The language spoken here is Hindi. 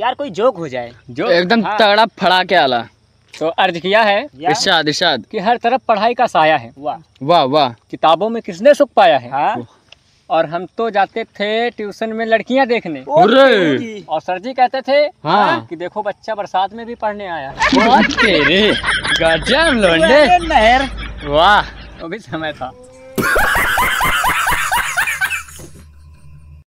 यार कोई जोक हो जाए जो एकदम हाँ। तगड़ा फड़ा के आला तो अर्ज किया है इरशाद इरशाद कि हर तरफ पढ़ाई का साया है वाह वाह वाह किताबों में किसने सुख पाया है हाँ? और हम तो जाते थे ट्यूशन में लड़कियां देखने और सर जी कहते थे हाँ।, हाँ। कि देखो बच्चा बरसात में भी पढ़ने आया तेरे गजब लौंडे वाह वो भी समय था